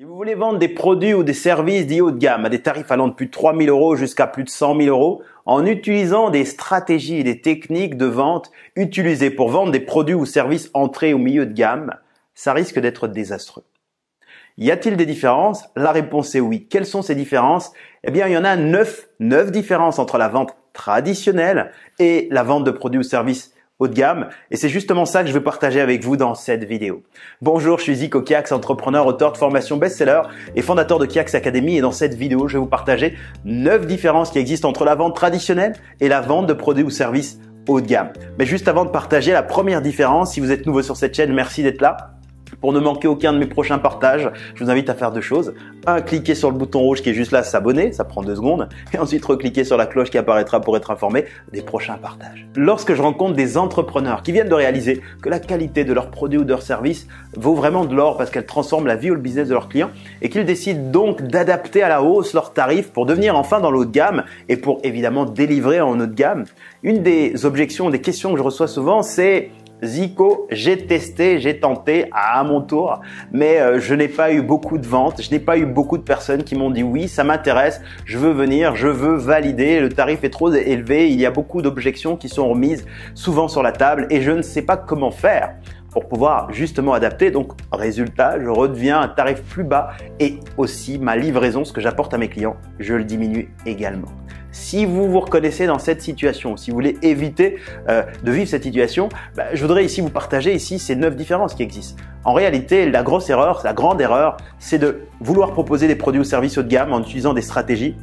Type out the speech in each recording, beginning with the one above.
Si vous voulez vendre des produits ou des services dits haut de gamme à des tarifs allant de plus de 3 000 euros jusqu'à plus de 100 000 euros, en utilisant des stratégies et des techniques de vente utilisées pour vendre des produits ou services entrés au milieu de gamme, ça risque d'être désastreux. Y a-t-il des différences La réponse est oui. Quelles sont ces différences Eh bien, il y en a 9, 9 différences entre la vente traditionnelle et la vente de produits ou services haut de gamme. Et c'est justement ça que je veux partager avec vous dans cette vidéo. Bonjour, je suis Zico Kiax, entrepreneur, auteur de formation best-seller et fondateur de Kiax Academy. Et dans cette vidéo, je vais vous partager 9 différences qui existent entre la vente traditionnelle et la vente de produits ou services haut de gamme. Mais juste avant de partager la première différence, si vous êtes nouveau sur cette chaîne, merci d'être là. Pour ne manquer aucun de mes prochains partages, je vous invite à faire deux choses. Un, cliquer sur le bouton rouge qui est juste là, s'abonner, ça prend deux secondes. Et ensuite, recliquer sur la cloche qui apparaîtra pour être informé des prochains partages. Lorsque je rencontre des entrepreneurs qui viennent de réaliser que la qualité de leurs produits ou de leurs services vaut vraiment de l'or parce qu'elle transforme la vie ou le business de leurs clients et qu'ils décident donc d'adapter à la hausse leurs tarifs pour devenir enfin dans l'eau de gamme et pour évidemment délivrer en haut de gamme, une des objections, des questions que je reçois souvent, c'est Zico, j'ai testé, j'ai tenté à mon tour, mais euh, je n'ai pas eu beaucoup de ventes, je n'ai pas eu beaucoup de personnes qui m'ont dit oui, ça m'intéresse, je veux venir, je veux valider, le tarif est trop élevé, il y a beaucoup d'objections qui sont remises souvent sur la table et je ne sais pas comment faire pour pouvoir justement adapter. Donc, résultat, je redeviens un tarif plus bas et aussi ma livraison, ce que j'apporte à mes clients, je le diminue également. Si vous vous reconnaissez dans cette situation, si vous voulez éviter euh, de vivre cette situation, bah, je voudrais ici vous partager ici ces neuf différences qui existent. En réalité, la grosse erreur, la grande erreur, c'est de vouloir proposer des produits ou services haut de gamme en utilisant des stratégies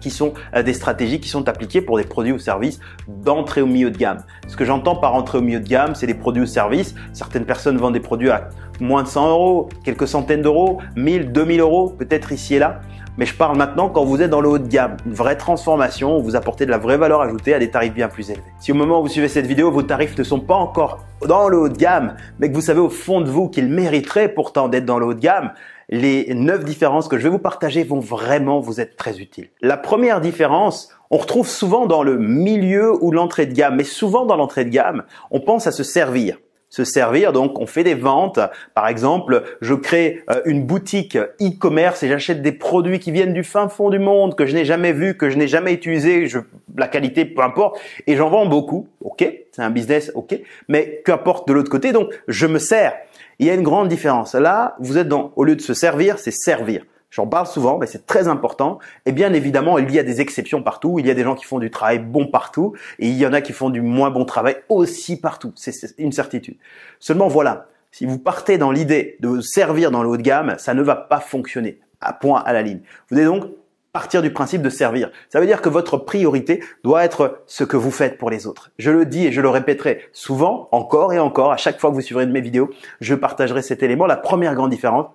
qui sont euh, des stratégies qui sont appliquées pour des produits ou services d'entrée au milieu de gamme. Ce que j'entends par entrée au milieu de gamme, c'est des produits ou services. Certaines personnes vendent des produits à moins de 100 euros, quelques centaines d'euros, 1000, 2000 euros, peut-être ici et là. Mais je parle maintenant quand vous êtes dans le haut de gamme, une vraie transformation, vous apportez de la vraie valeur ajoutée à des tarifs bien plus élevés. Si au moment où vous suivez cette vidéo, vos tarifs ne sont pas encore dans le haut de gamme, mais que vous savez au fond de vous qu'ils mériteraient pourtant d'être dans le haut de gamme, les neuf différences que je vais vous partager vont vraiment vous être très utiles. La première différence, on retrouve souvent dans le milieu ou l'entrée de gamme, mais souvent dans l'entrée de gamme, on pense à se servir se servir. Donc, on fait des ventes. Par exemple, je crée euh, une boutique e-commerce et j'achète des produits qui viennent du fin fond du monde, que je n'ai jamais vu, que je n'ai jamais utilisé, la qualité, peu importe, et j'en vends beaucoup. OK, c'est un business, OK, mais qu'importe de l'autre côté. Donc, je me sers. Il y a une grande différence. Là, vous êtes dans, au lieu de se servir, c'est servir. J'en parle souvent, mais c'est très important. Et bien évidemment, il y a des exceptions partout. Il y a des gens qui font du travail bon partout. Et il y en a qui font du moins bon travail aussi partout. C'est une certitude. Seulement voilà, si vous partez dans l'idée de servir dans le haut de gamme, ça ne va pas fonctionner à point à la ligne. Vous êtes donc partir du principe de servir. Ça veut dire que votre priorité doit être ce que vous faites pour les autres. Je le dis et je le répéterai souvent, encore et encore, à chaque fois que vous suivrez de mes vidéos, je partagerai cet élément. La première grande différence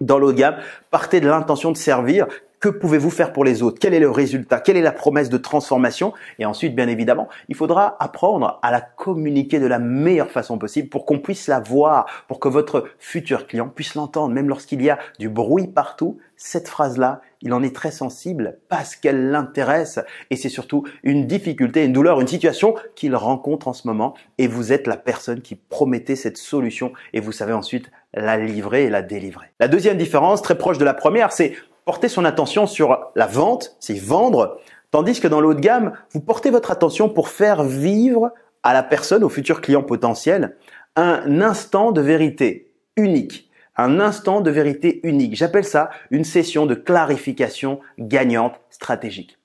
dans l'eau de gamme, partez de l'intention de servir, que pouvez-vous faire pour les autres Quel est le résultat Quelle est la promesse de transformation Et ensuite, bien évidemment, il faudra apprendre à la communiquer de la meilleure façon possible pour qu'on puisse la voir, pour que votre futur client puisse l'entendre, même lorsqu'il y a du bruit partout. Cette phrase-là, il en est très sensible parce qu'elle l'intéresse et c'est surtout une difficulté, une douleur, une situation qu'il rencontre en ce moment et vous êtes la personne qui promettait cette solution et vous savez ensuite la livrer et la délivrer. La deuxième différence, très proche de la première, c'est porter son attention sur la vente, c'est vendre, tandis que dans l'autre de gamme, vous portez votre attention pour faire vivre à la personne, au futur client potentiel, un instant de vérité unique un instant de vérité unique. J'appelle ça une session de clarification gagnante stratégique.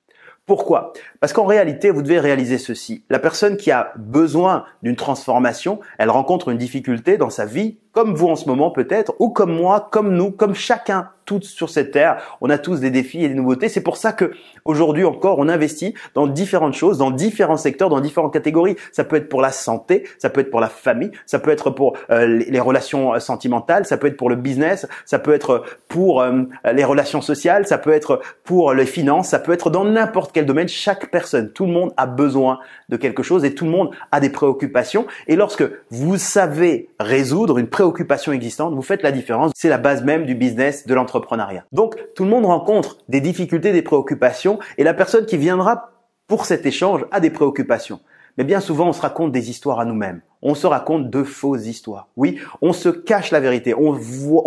Pourquoi parce qu'en réalité, vous devez réaliser ceci. La personne qui a besoin d'une transformation, elle rencontre une difficulté dans sa vie, comme vous en ce moment peut-être, ou comme moi, comme nous, comme chacun, toutes sur cette terre. On a tous des défis et des nouveautés. C'est pour ça que aujourd'hui encore, on investit dans différentes choses, dans différents secteurs, dans différentes catégories. Ça peut être pour la santé, ça peut être pour la famille, ça peut être pour euh, les relations euh, sentimentales, ça peut être pour le business, ça peut être pour euh, les relations sociales, ça peut être pour les finances, ça peut être dans n'importe quel domaine. Chaque personne, tout le monde a besoin de quelque chose et tout le monde a des préoccupations. Et lorsque vous savez résoudre une préoccupation existante, vous faites la différence. C'est la base même du business, de l'entrepreneuriat. Donc, tout le monde rencontre des difficultés, des préoccupations et la personne qui viendra pour cet échange a des préoccupations. Mais bien souvent, on se raconte des histoires à nous-mêmes. On se raconte de fausses histoires. Oui, on se cache la vérité. On,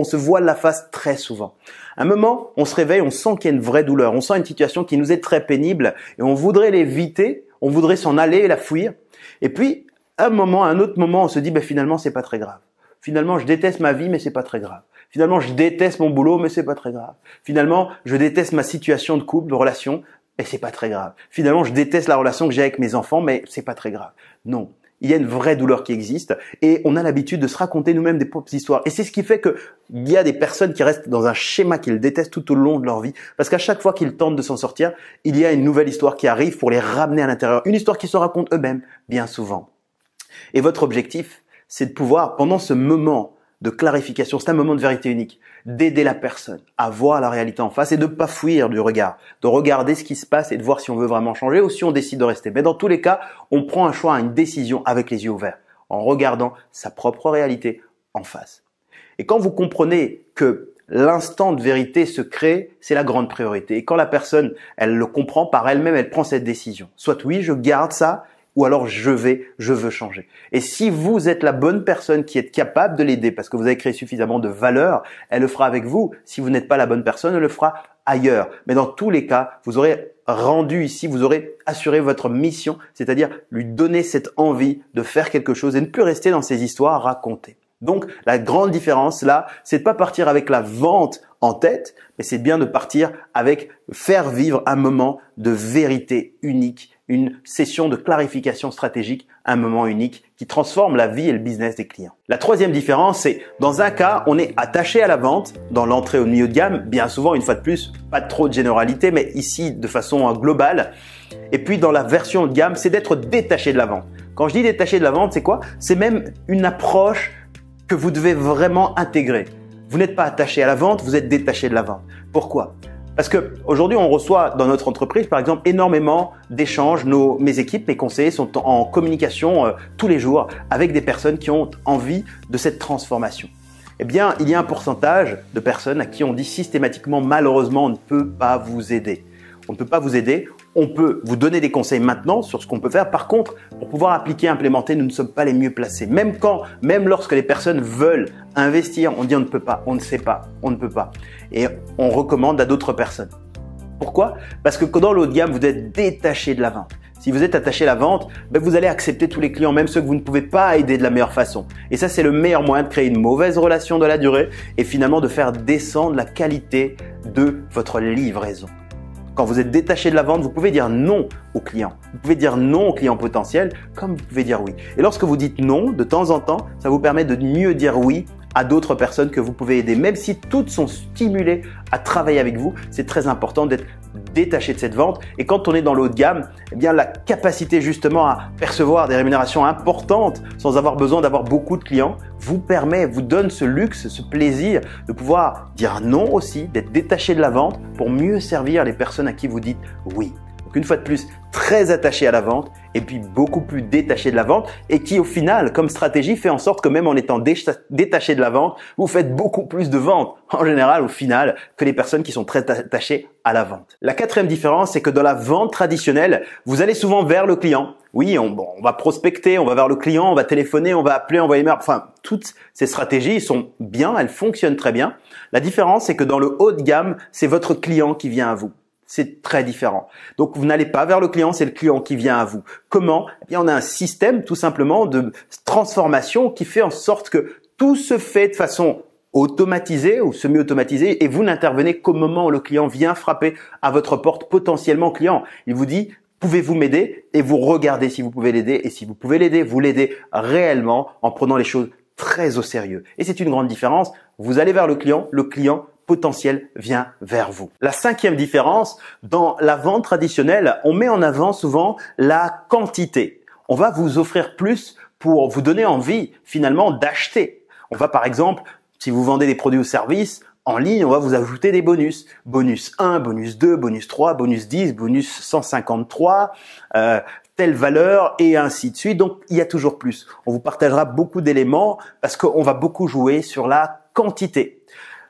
se voile la face très souvent. un moment, on se réveille, on sent qu'il y a une vraie douleur. On sent une situation qui nous est très pénible et on voudrait l'éviter. On voudrait s'en aller et la fuir. Et puis, un moment, à un autre moment, on se dit, Ben finalement, c'est pas très grave. Finalement, je déteste ma vie, mais c'est pas très grave. Finalement, je déteste mon boulot, mais c'est pas très grave. Finalement, je déteste ma situation de couple, de relation, et c'est pas très grave. Finalement, je déteste la relation que j'ai avec mes enfants, mais c'est pas très grave. Non. Il y a une vraie douleur qui existe et on a l'habitude de se raconter nous-mêmes des propres histoires. Et c'est ce qui fait que y a des personnes qui restent dans un schéma qu'ils détestent tout au long de leur vie parce qu'à chaque fois qu'ils tentent de s'en sortir, il y a une nouvelle histoire qui arrive pour les ramener à l'intérieur. Une histoire qui se raconte eux-mêmes bien souvent. Et votre objectif, c'est de pouvoir, pendant ce moment de clarification, c'est un moment de vérité unique, d'aider la personne à voir la réalité en face et de ne pas fuir du regard, de regarder ce qui se passe et de voir si on veut vraiment changer ou si on décide de rester. Mais dans tous les cas, on prend un choix, une décision avec les yeux ouverts, en regardant sa propre réalité en face. Et quand vous comprenez que l'instant de vérité se crée, c'est la grande priorité. Et quand la personne, elle le comprend par elle-même, elle prend cette décision. Soit oui, je garde ça ou alors je vais, je veux changer. Et si vous êtes la bonne personne qui est capable de l'aider parce que vous avez créé suffisamment de valeur, elle le fera avec vous. Si vous n'êtes pas la bonne personne, elle le fera ailleurs. Mais dans tous les cas, vous aurez rendu ici, vous aurez assuré votre mission, c'est-à-dire lui donner cette envie de faire quelque chose et ne plus rester dans ces histoires racontées. Donc la grande différence là, c'est de pas partir avec la vente en tête, mais c'est bien de partir avec faire vivre un moment de vérité unique une session de clarification stratégique, un moment unique qui transforme la vie et le business des clients. La troisième différence, c'est dans un cas, on est attaché à la vente, dans l'entrée au milieu de gamme, bien souvent, une fois de plus, pas trop de généralité, mais ici de façon euh, globale. Et puis dans la version de gamme, c'est d'être détaché de la vente. Quand je dis détaché de la vente, c'est quoi C'est même une approche que vous devez vraiment intégrer. Vous n'êtes pas attaché à la vente, vous êtes détaché de la vente. Pourquoi parce que aujourd'hui, on reçoit dans notre entreprise, par exemple, énormément d'échanges. mes équipes, mes conseillers sont en communication euh, tous les jours avec des personnes qui ont envie de cette transformation. Eh bien, il y a un pourcentage de personnes à qui on dit systématiquement, malheureusement, on ne peut pas vous aider. On ne peut pas vous aider, on peut vous donner des conseils maintenant sur ce qu'on peut faire. Par contre, pour pouvoir appliquer, implémenter, nous ne sommes pas les mieux placés. Même quand, même lorsque les personnes veulent investir, on dit on ne peut pas, on ne sait pas, on ne peut pas. Et on recommande à d'autres personnes. Pourquoi Parce que dans l'autre gamme, vous êtes détaché de la vente. Si vous êtes attaché à la vente, ben vous allez accepter tous les clients, même ceux que vous ne pouvez pas aider de la meilleure façon. Et ça, c'est le meilleur moyen de créer une mauvaise relation de la durée et finalement de faire descendre la qualité de votre livraison. Quand vous êtes détaché de la vente, vous pouvez dire non au client. Vous pouvez dire non au client potentiel comme vous pouvez dire oui. Et lorsque vous dites non, de temps en temps, ça vous permet de mieux dire oui à d'autres personnes que vous pouvez aider. Même si toutes sont stimulées à travailler avec vous, c'est très important d'être détaché de cette vente. Et quand on est dans le de gamme, eh bien la capacité justement à percevoir des rémunérations importantes sans avoir besoin d'avoir beaucoup de clients vous permet, vous donne ce luxe, ce plaisir de pouvoir dire non aussi, d'être détaché de la vente pour mieux servir les personnes à qui vous dites oui. Donc une fois de plus, très attaché à la vente et puis beaucoup plus détaché de la vente et qui au final, comme stratégie, fait en sorte que même en étant détaché de la vente, vous faites beaucoup plus de ventes en général au final que les personnes qui sont très attachées à la vente. La quatrième différence, c'est que dans la vente traditionnelle, vous allez souvent vers le client. Oui, on, va prospecter, on va vers le client, on va téléphoner, on va appeler, on va Enfin, toutes ces stratégies sont bien, elles fonctionnent très bien. La différence, c'est que dans le haut de gamme, c'est votre client qui vient à vous c'est très différent. Donc vous n'allez pas vers le client, c'est le client qui vient à vous. Comment Eh bien, on a un système tout simplement de transformation qui fait en sorte que tout se fait de façon automatisée ou semi automatisée et vous n'intervenez qu'au moment où le client vient frapper à votre porte potentiellement client. Il vous dit pouvez-vous m'aider et vous regardez si vous pouvez l'aider et si vous pouvez l'aider, vous l'aidez réellement en prenant les choses très au sérieux. Et c'est une grande différence. Vous allez vers le client, le client potentiel vient vers vous. La cinquième différence, dans la vente traditionnelle, on met en avant souvent la quantité. On va vous offrir plus pour vous donner envie finalement d'acheter. On va par exemple, si vous vendez des produits ou services, en ligne, on va vous ajouter des bonus. Bonus 1, bonus 2, bonus 3, bonus 10, bonus 153, euh, telle valeur et ainsi de suite. Donc, il y a toujours plus. On vous partagera beaucoup d'éléments parce qu'on va beaucoup jouer sur la quantité.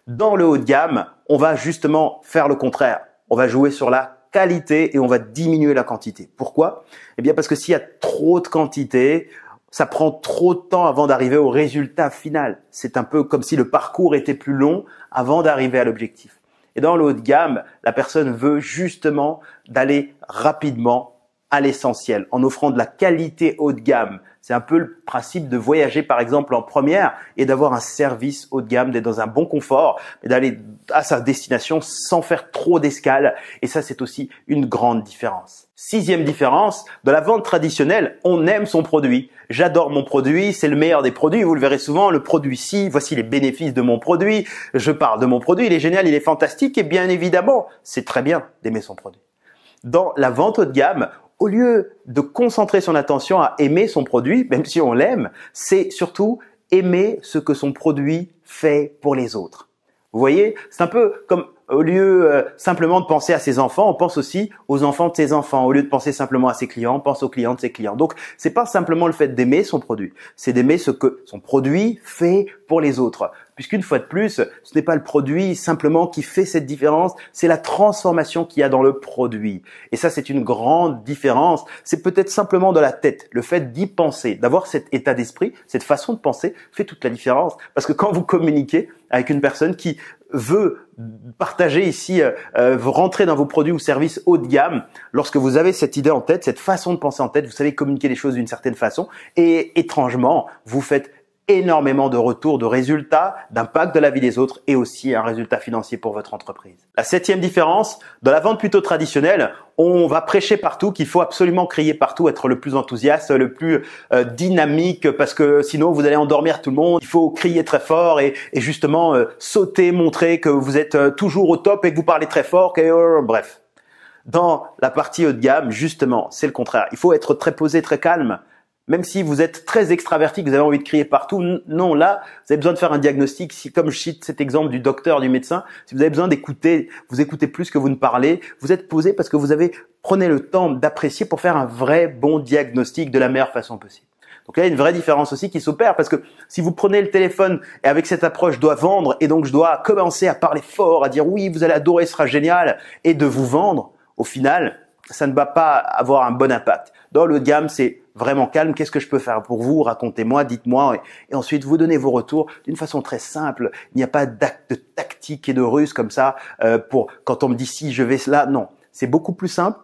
Dans le haut de gamme, on va justement faire le contraire. On va jouer sur la qualité et on va diminuer la quantité. Pourquoi Eh bien parce que s'il y a trop de quantité, ça prend trop de temps avant d'arriver au résultat final. C'est un peu comme si le parcours était plus long avant d'arriver à l'objectif. Et dans le haut de gamme, la personne veut justement d'aller rapidement à l'essentiel, en offrant de la qualité haut de gamme. C'est un peu le principe de voyager par exemple en première et d'avoir un service haut de gamme, d'être dans un bon confort, et d'aller à sa destination sans faire trop d'escale. Et ça, c'est aussi une grande différence. Sixième différence, dans la vente traditionnelle, on aime son produit. J'adore mon produit, c'est le meilleur des produits, vous le verrez souvent, le produit ci, voici les bénéfices de mon produit, je parle de mon produit, il est génial, il est fantastique et bien évidemment, c'est très bien d'aimer son produit. Dans la vente haut de gamme, au lieu de concentrer son attention à aimer son produit, même si on l'aime, c'est surtout aimer ce que son produit fait pour les autres. Vous voyez, c'est un peu comme au lieu euh, simplement de penser à ses enfants, on pense aussi aux enfants de ses enfants. Au lieu de penser simplement à ses clients, on pense aux clients de ses clients. Donc, c'est pas simplement le fait d'aimer son produit, c'est d'aimer ce que son produit fait pour les autres puisqu'une fois de plus, ce n'est pas le produit simplement qui fait cette différence, c'est la transformation qu'il y a dans le produit. Et ça, c'est une grande différence. C'est peut-être simplement dans la tête, le fait d'y penser, d'avoir cet état d'esprit, cette façon de penser, fait toute la différence. Parce que quand vous communiquez avec une personne qui veut partager ici, euh, euh, rentrer dans vos produits ou services haut de gamme, lorsque vous avez cette idée en tête, cette façon de penser en tête, vous savez communiquer les choses d'une certaine façon, et étrangement, vous faites énormément de retours, de résultats, d'impact de la vie des autres et aussi un résultat financier pour votre entreprise. La septième différence, dans la vente plutôt traditionnelle, on va prêcher partout qu'il faut absolument crier partout, être le plus enthousiaste, le plus euh, dynamique, parce que sinon vous allez endormir tout le monde. Il faut crier très fort et, et justement euh, sauter, montrer que vous êtes euh, toujours au top et que vous parlez très fort, bref. Dans la partie haut de gamme, justement, c'est le contraire. Il faut être très posé, très calme même si vous êtes très extraverti, que vous avez envie de crier partout, non, là, vous avez besoin de faire un diagnostic. Si, comme je cite cet exemple du docteur, du médecin, si vous avez besoin d'écouter, vous écoutez plus que vous ne parlez, vous êtes posé parce que vous avez, prenez le temps d'apprécier pour faire un vrai bon diagnostic de la meilleure façon possible. Donc là, il y a une vraie différence aussi qui s'opère parce que si vous prenez le téléphone et avec cette approche, je dois vendre et donc je dois commencer à parler fort, à dire oui, vous allez adorer, ce sera génial et de vous vendre, au final, ça ne va pas avoir un bon impact. Dans le gamme, c'est vraiment calme, qu'est-ce que je peux faire pour vous Racontez-moi, dites-moi. Et, ensuite, vous donnez vos retours d'une façon très simple. Il n'y a pas d'acte tactique et de ruse comme ça euh, pour quand on me dit si je vais cela. Non, c'est beaucoup plus simple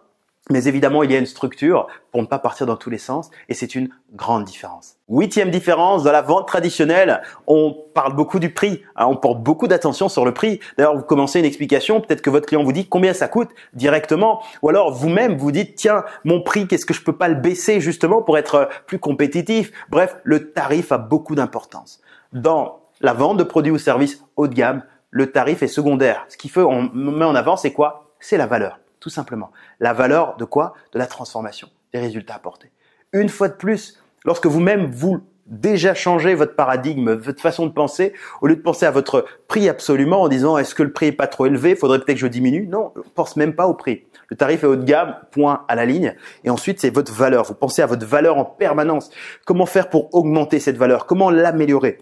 mais évidemment, il y a une structure pour ne pas partir dans tous les sens et c'est une grande différence. Huitième différence, dans la vente traditionnelle, on parle beaucoup du prix, hein, on porte beaucoup d'attention sur le prix. D'ailleurs, vous commencez une explication, peut-être que votre client vous dit combien ça coûte directement ou alors vous-même vous dites tiens, mon prix, qu'est-ce que je peux pas le baisser justement pour être plus compétitif. Bref, le tarif a beaucoup d'importance. Dans la vente de produits ou services haut de gamme, le tarif est secondaire. Ce qui faut, on met en avant, c'est quoi C'est la valeur tout simplement. La valeur de quoi De la transformation, des résultats apportés. Une fois de plus, lorsque vous-même vous déjà changez votre paradigme, votre façon de penser, au lieu de penser à votre prix absolument en disant est-ce que le prix est pas trop élevé, faudrait peut-être que je diminue. Non, on pense même pas au prix. Le tarif est haut de gamme, point à la ligne. Et ensuite, c'est votre valeur. Vous pensez à votre valeur en permanence. Comment faire pour augmenter cette valeur Comment l'améliorer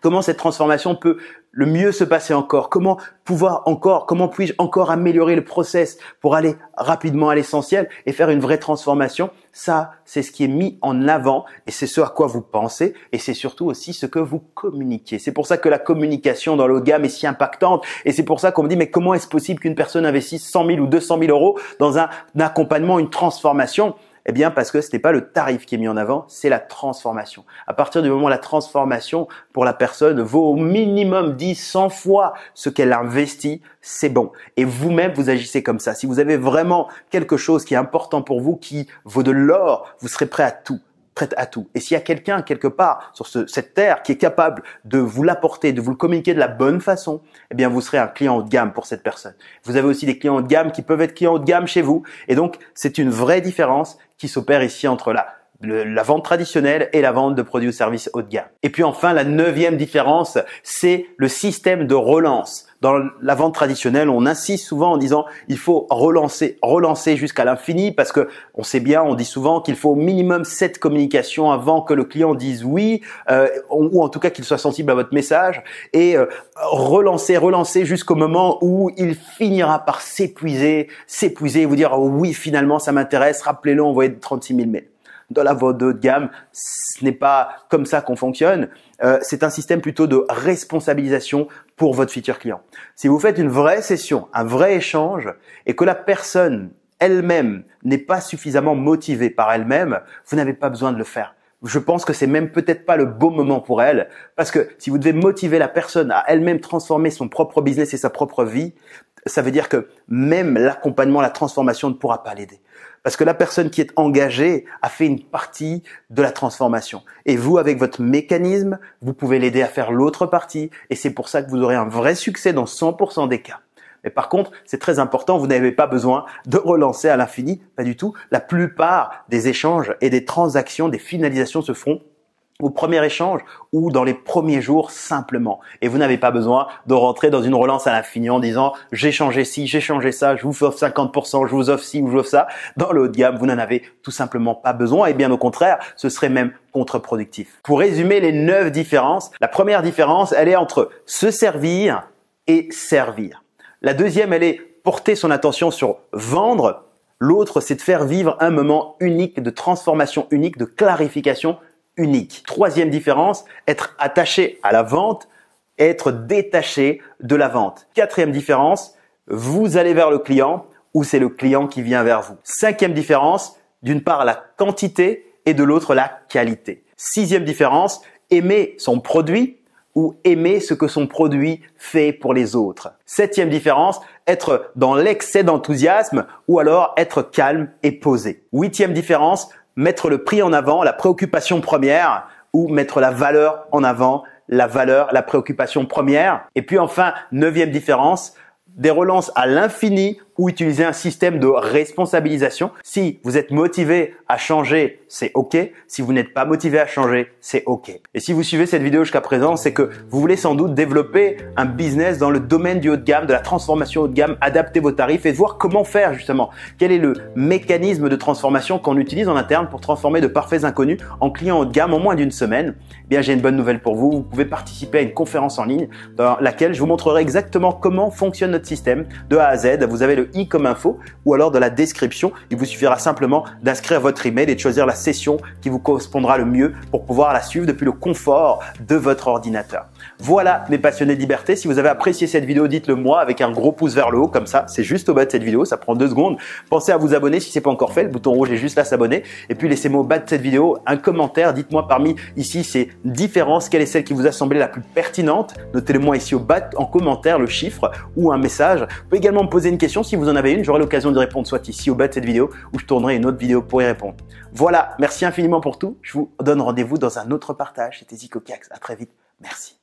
Comment cette transformation peut le mieux se passer encore Comment pouvoir encore Comment puis-je encore améliorer le process pour aller rapidement à l'essentiel et faire une vraie transformation Ça, c'est ce qui est mis en avant et c'est ce à quoi vous pensez et c'est surtout aussi ce que vous communiquez. C'est pour ça que la communication dans le gamme est si impactante et c'est pour ça qu'on me dit mais comment est-ce possible qu'une personne investisse 100 000 ou 200 000 euros dans un accompagnement, une transformation eh bien parce que ce n'est pas le tarif qui est mis en avant, c'est la transformation. À partir du moment où la transformation pour la personne vaut au minimum 10, 100 fois ce qu'elle investit, c'est bon. Et vous-même, vous agissez comme ça. Si vous avez vraiment quelque chose qui est important pour vous, qui vaut de l'or, vous serez prêt à tout prête à tout. Et s'il y a quelqu'un quelque part sur cette terre qui est capable de vous l'apporter, de vous le communiquer de la bonne façon, eh bien vous serez un client haut de gamme pour cette personne. Vous avez aussi des clients haut de gamme qui peuvent être clients haut de gamme chez vous. Et donc c'est une vraie différence qui s'opère ici entre la, la vente traditionnelle et la vente de produits ou services haut de gamme. Et puis enfin, la neuvième différence, c'est le système de relance dans la vente traditionnelle, on insiste souvent en disant il faut relancer, relancer jusqu'à l'infini parce que on sait bien, on dit souvent qu'il faut au minimum sept communications avant que le client dise oui euh, ou en tout cas qu'il soit sensible à votre message et euh, relancer, relancer jusqu'au moment où il finira par s'épuiser, s'épuiser et vous dire oh oui finalement ça m'intéresse, rappelez-le, envoyez 36 000 mails de la vente de gamme. Ce n'est pas comme ça qu'on fonctionne. Euh, c'est un système plutôt de responsabilisation pour votre futur client. Si vous faites une vraie session, un vrai échange, et que la personne elle-même n'est pas suffisamment motivée par elle-même, vous n'avez pas besoin de le faire je pense que c'est même peut-être pas le bon moment pour elle, parce que si vous devez motiver la personne à elle-même transformer son propre business et sa propre vie, ça veut dire que même l'accompagnement, la transformation ne pourra pas l'aider. Parce que la personne qui est engagée a fait une partie de la transformation. Et vous, avec votre mécanisme, vous pouvez l'aider à faire l'autre partie. Et c'est pour ça que vous aurez un vrai succès dans 100% des cas. Mais par contre, c'est très important, vous n'avez pas besoin de relancer à l'infini, pas du tout. La plupart des échanges et des transactions, des finalisations se feront au premier échange ou dans les premiers jours simplement. Et vous n'avez pas besoin de rentrer dans une relance à l'infini en disant j'ai changé ci, j'ai changé ça, je vous offre 50%, je vous offre ci ou je vous offre ça. Dans le haut de gamme, vous n'en avez tout simplement pas besoin et bien au contraire, ce serait même contre-productif. Pour résumer les neuf différences, la première différence, elle est entre se servir et servir. La deuxième, elle est porter son attention sur vendre L'autre, c'est de faire vivre un moment unique de transformation unique, de clarification unique. Troisième différence, être attaché à la vente, être détaché de la vente. Quatrième différence, vous allez vers le client ou c'est le client qui vient vers vous. Cinquième différence, d'une part la quantité et de l'autre la qualité. Sixième différence, aimer son produit ou aimer ce que son produit fait pour les autres. Septième différence, être dans l'excès d'enthousiasme ou alors être calme et posé. Huitième différence, mettre le prix en avant, la préoccupation première, ou mettre la valeur en avant, la valeur, la préoccupation première. Et puis enfin, neuvième différence, des relances à l'infini ou utiliser un système de responsabilisation. Si vous êtes motivé à changer, c'est OK. Si vous n'êtes pas motivé à changer, c'est OK. Et si vous suivez cette vidéo jusqu'à présent, c'est que vous voulez sans doute développer un business dans le domaine du haut de gamme, de la transformation haut de gamme, adapter vos tarifs et voir comment faire justement. Quel est le mécanisme de transformation qu'on utilise en interne pour transformer de parfaits inconnus en clients haut de gamme en moins d'une semaine eh Bien, j'ai une bonne nouvelle pour vous. Vous pouvez participer à une conférence en ligne dans laquelle je vous montrerai exactement comment fonctionne notre système de A à Z. Vous avez le i comme info ou alors dans la description. Il vous suffira simplement d'inscrire votre email et de choisir la session qui vous correspondra le mieux pour pouvoir la suivre depuis le confort de votre ordinateur. Voilà mes passionnés de liberté. Si vous avez apprécié cette vidéo, dites-le moi avec un gros pouce vers le haut comme ça. C'est juste au bas de cette vidéo. Ça prend deux secondes. Pensez à vous abonner si ce n'est pas encore fait. Le bouton rouge est juste là s'abonner. Et puis laissez-moi au bas de cette vidéo un commentaire. Dites-moi parmi ici ces différences, quelle est celle qui vous a semblé la plus pertinente. Notez-le moi ici au bas en commentaire le chiffre ou un message. Vous pouvez également me poser une question si si vous en avez une, j'aurai l'occasion de répondre soit ici au bas de cette vidéo ou je tournerai une autre vidéo pour y répondre. Voilà, merci infiniment pour tout. Je vous donne rendez-vous dans un autre partage. C'était Zico Cax. À très vite. Merci.